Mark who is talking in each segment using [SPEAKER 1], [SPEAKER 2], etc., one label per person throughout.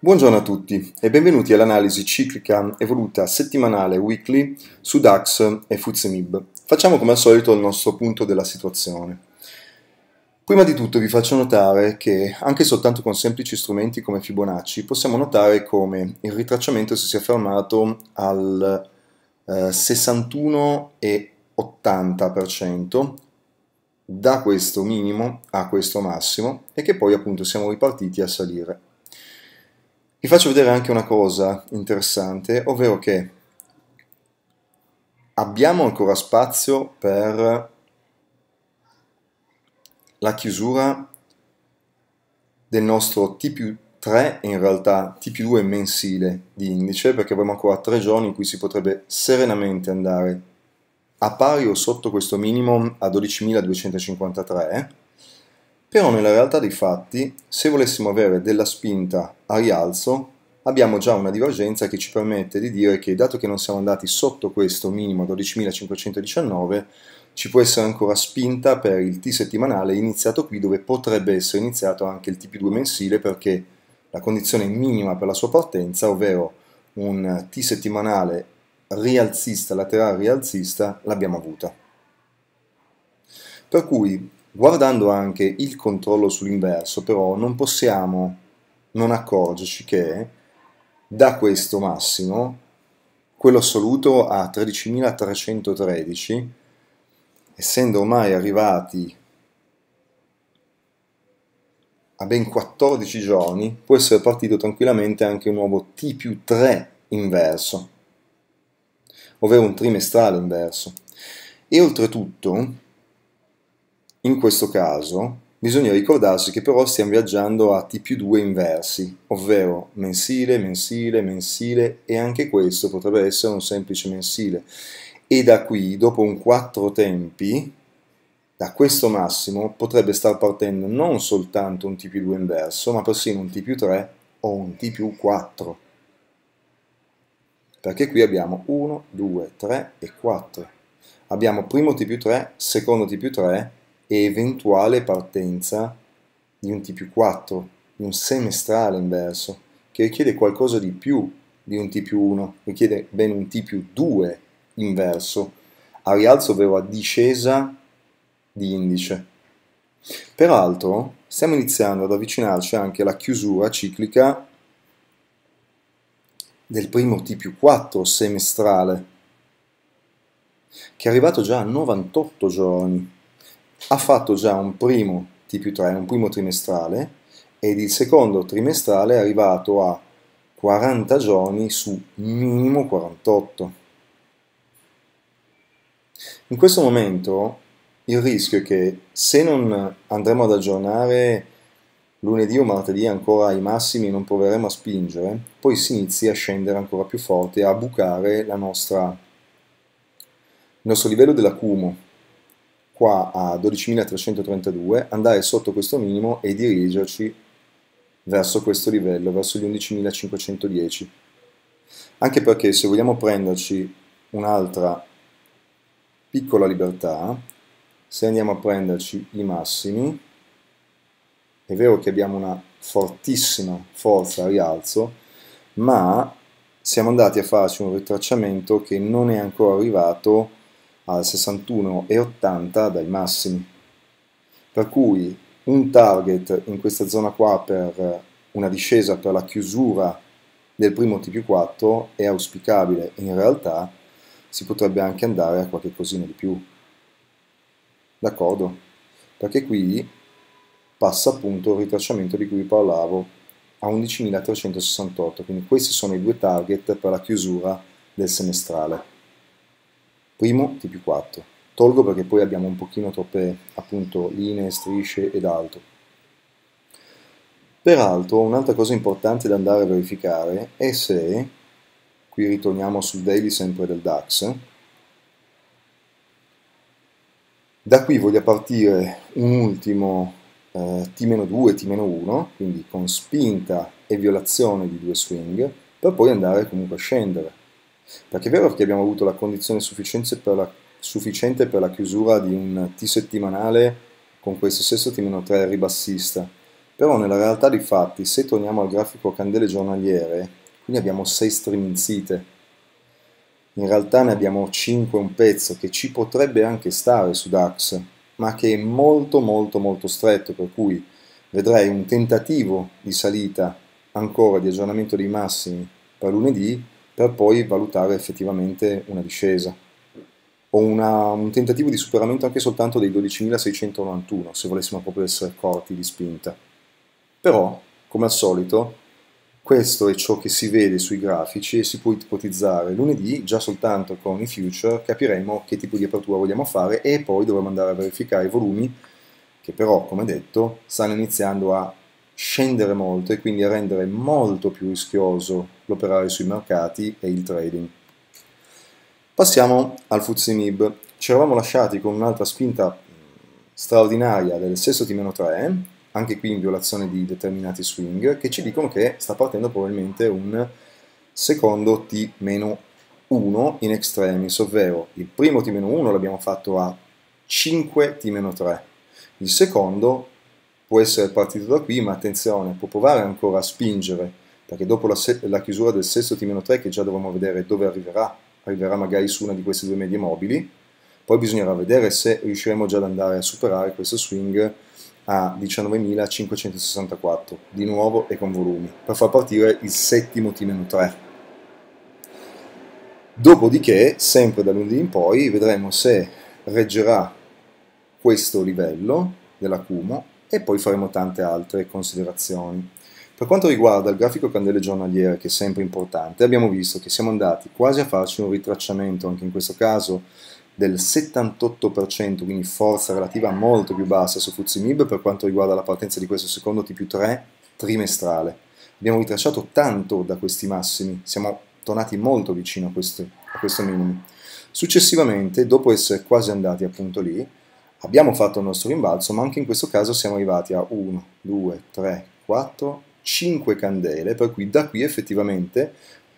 [SPEAKER 1] Buongiorno a tutti e benvenuti all'analisi ciclica evoluta settimanale weekly su DAX e FUZMIB. Facciamo come al solito il nostro punto della situazione. Prima di tutto vi faccio notare che anche soltanto con semplici strumenti come Fibonacci possiamo notare come il ritracciamento si sia fermato al eh, 61,80% da questo minimo a questo massimo e che poi appunto siamo ripartiti a salire vi faccio vedere anche una cosa interessante, ovvero che abbiamo ancora spazio per la chiusura del nostro T più 3 in realtà T più 2 mensile di indice perché abbiamo ancora tre giorni in cui si potrebbe serenamente andare a pari o sotto questo minimum a 12.253 però nella realtà dei fatti, se volessimo avere della spinta a rialzo, abbiamo già una divergenza che ci permette di dire che dato che non siamo andati sotto questo minimo 12.519, ci può essere ancora spinta per il T settimanale iniziato qui dove potrebbe essere iniziato anche il TP2 mensile perché la condizione minima per la sua partenza, ovvero un T settimanale rialzista, laterale rialzista, l'abbiamo avuta. Per cui Guardando anche il controllo sull'inverso, però, non possiamo non accorgerci che da questo massimo, quello assoluto a 13.313, essendo ormai arrivati a ben 14 giorni, può essere partito tranquillamente anche un nuovo T più 3 inverso, ovvero un trimestrale inverso. E oltretutto, in questo caso bisogna ricordarsi che però stiamo viaggiando a T più 2 inversi, ovvero mensile, mensile, mensile e anche questo potrebbe essere un semplice mensile. E da qui, dopo un 4 tempi, da questo massimo potrebbe star partendo non soltanto un T più 2 inverso, ma persino un T più 3 o un T più 4. Perché qui abbiamo 1, 2, 3 e 4. Abbiamo primo T più 3, secondo T più 3 e eventuale partenza di un T4, più di un semestrale inverso, che richiede qualcosa di più di un T1, più richiede ben un T2 più inverso, a rialzo ovvero a discesa di indice. Peraltro stiamo iniziando ad avvicinarci anche alla chiusura ciclica del primo T4 più semestrale, che è arrivato già a 98 giorni ha fatto già un primo TP3, un primo trimestrale, ed il secondo trimestrale è arrivato a 40 giorni su minimo 48. In questo momento il rischio è che se non andremo ad aggiornare lunedì o martedì ancora ai massimi non proveremo a spingere, poi si inizi a scendere ancora più forte, a bucare nostra, il nostro livello dell'acumo, qua a 12.332, andare sotto questo minimo e dirigerci verso questo livello, verso gli 11.510. Anche perché se vogliamo prenderci un'altra piccola libertà, se andiamo a prenderci i massimi, è vero che abbiamo una fortissima forza a rialzo, ma siamo andati a farci un ritracciamento che non è ancora arrivato al 61,80 dai massimi. Per cui un target in questa zona qua per eh, una discesa per la chiusura del primo TP4 è auspicabile, in realtà si potrebbe anche andare a qualche cosina di più. D'accordo? Perché qui passa appunto il ritracciamento di cui parlavo a 11.368, quindi questi sono i due target per la chiusura del semestrale primo tp 4. Tolgo perché poi abbiamo un pochino troppe appunto linee, strisce ed altro. Peraltro un'altra cosa importante da andare a verificare è se, qui ritorniamo sul daily sempre del DAX, da qui voglia partire un ultimo T-2, eh, T-1, quindi con spinta e violazione di due swing, per poi andare comunque a scendere. Perché è vero che abbiamo avuto la condizione sufficiente per la, sufficiente per la chiusura di un T settimanale con questo stesso t 3 ribassista, però nella realtà di fatti, se torniamo al grafico candele giornaliere, quindi abbiamo 6 striminzite. In realtà ne abbiamo 5 un pezzo che ci potrebbe anche stare su DAX, ma che è molto molto molto stretto, per cui vedrai un tentativo di salita ancora di aggiornamento dei massimi per lunedì per poi valutare effettivamente una discesa o una, un tentativo di superamento anche soltanto dei 12.691 se volessimo proprio essere corti di spinta. Però, come al solito, questo è ciò che si vede sui grafici e si può ipotizzare. Lunedì, già soltanto con i future, capiremo che tipo di apertura vogliamo fare e poi dovremo andare a verificare i volumi che però, come detto, stanno iniziando a scendere molto e quindi rendere molto più rischioso l'operare sui mercati e il trading. Passiamo al FTSE MIB. Ci eravamo lasciati con un'altra spinta mm, straordinaria del stesso T-3, anche qui in violazione di determinati swing, che ci dicono che sta partendo probabilmente un secondo T-1 in extremis, ovvero il primo T-1 l'abbiamo fatto a 5 T-3, il secondo può essere partito da qui, ma attenzione, può provare ancora a spingere, perché dopo la, la chiusura del sesto T-3, che già dovremo vedere dove arriverà, arriverà magari su una di queste due medie mobili, poi bisognerà vedere se riusciremo già ad andare a superare questo swing a 19.564, di nuovo e con volumi, per far partire il settimo T-3. Dopodiché, sempre da lunedì in poi, vedremo se reggerà questo livello dell'accumo e poi faremo tante altre considerazioni. Per quanto riguarda il grafico candele giornaliere, che è sempre importante, abbiamo visto che siamo andati quasi a farci un ritracciamento, anche in questo caso, del 78%, quindi forza relativa molto più bassa su Fuzimib per quanto riguarda la partenza di questo secondo T3 trimestrale. Abbiamo ritracciato tanto da questi massimi, siamo tornati molto vicino a questo, a questo minimo. Successivamente, dopo essere quasi andati appunto lì, Abbiamo fatto il nostro rimbalzo, ma anche in questo caso siamo arrivati a 1, 2, 3, 4, 5 candele, per cui da qui effettivamente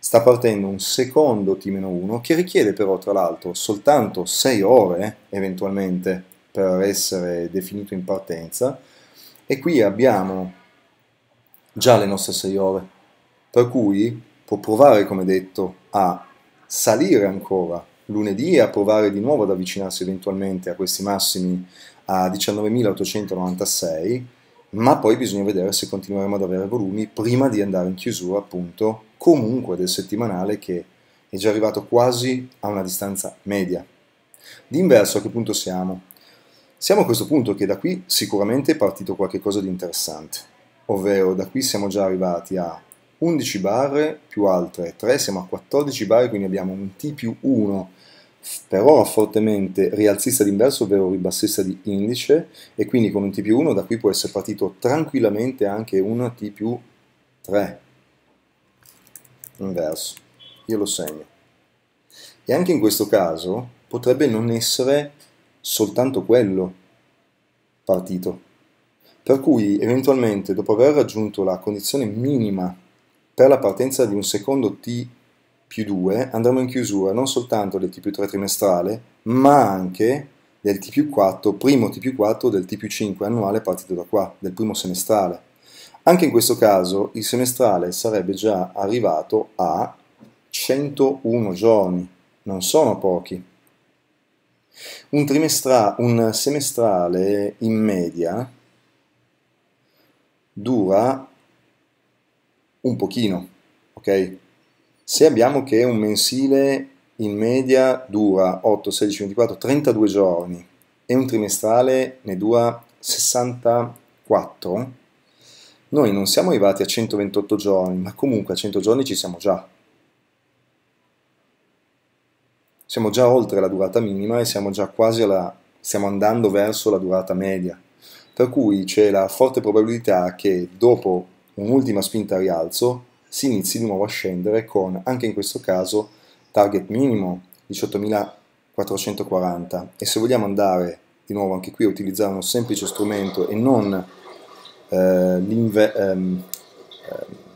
[SPEAKER 1] sta partendo un secondo T-1 che richiede però tra l'altro soltanto 6 ore eventualmente per essere definito in partenza e qui abbiamo già le nostre 6 ore, per cui può provare come detto a salire ancora lunedì a provare di nuovo ad avvicinarsi eventualmente a questi massimi a 19.896, ma poi bisogna vedere se continueremo ad avere volumi prima di andare in chiusura appunto comunque del settimanale che è già arrivato quasi a una distanza media. D'inverso a che punto siamo? Siamo a questo punto che da qui sicuramente è partito qualcosa di interessante, ovvero da qui siamo già arrivati a 11 barre più altre 3, siamo a 14 barre, quindi abbiamo un T più 1 per ora fortemente rialzista d'inverso, ovvero ribassista di indice, e quindi con un T più 1 da qui può essere partito tranquillamente anche un T più 3 inverso. Io lo segno. E anche in questo caso potrebbe non essere soltanto quello partito. Per cui eventualmente dopo aver raggiunto la condizione minima per la partenza di un secondo T più 2 andremo in chiusura non soltanto del T più 3 trimestrale, ma anche del T più 4, primo T più 4 del T più 5 annuale partito da qua, del primo semestrale. Anche in questo caso il semestrale sarebbe già arrivato a 101 giorni, non sono pochi. Un, trimestra- un semestrale in media dura un pochino, ok? Se abbiamo che un mensile in media dura 8, 16, 24, 32 giorni e un trimestrale ne dura 64, noi non siamo arrivati a 128 giorni, ma comunque a 100 giorni ci siamo già. Siamo già oltre la durata minima e siamo già quasi alla, stiamo andando verso la durata media. Per cui c'è la forte probabilità che dopo un'ultima spinta al rialzo, si inizi di nuovo a scendere con, anche in questo caso, target minimo 18.440 e se vogliamo andare di nuovo anche qui a utilizzare uno semplice strumento e non eh,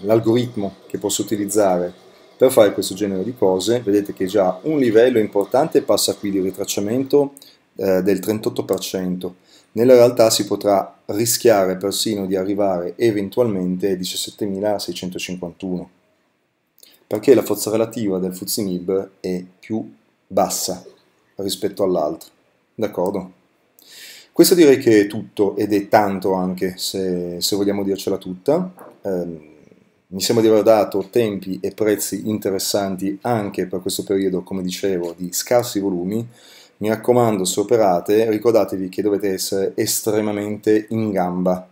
[SPEAKER 1] l'algoritmo ehm, ehm, che posso utilizzare per fare questo genere di cose vedete che già un livello importante passa qui di ritracciamento eh, del 38% nella realtà si potrà rischiare persino di arrivare eventualmente a 17.651, perché la forza relativa del Fuzzinib è più bassa rispetto all'altro. D'accordo? Questo direi che è tutto ed è tanto anche, se, se vogliamo dircela tutta. Eh, mi sembra di aver dato tempi e prezzi interessanti anche per questo periodo, come dicevo, di scarsi volumi. Mi raccomando, se operate, ricordatevi che dovete essere estremamente in gamba.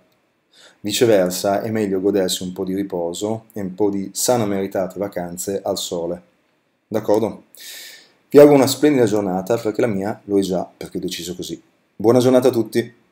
[SPEAKER 1] Viceversa, è meglio godersi un po' di riposo e un po' di sana meritate vacanze al sole. D'accordo? Vi auguro una splendida giornata perché la mia lo è già perché ho deciso così. Buona giornata a tutti!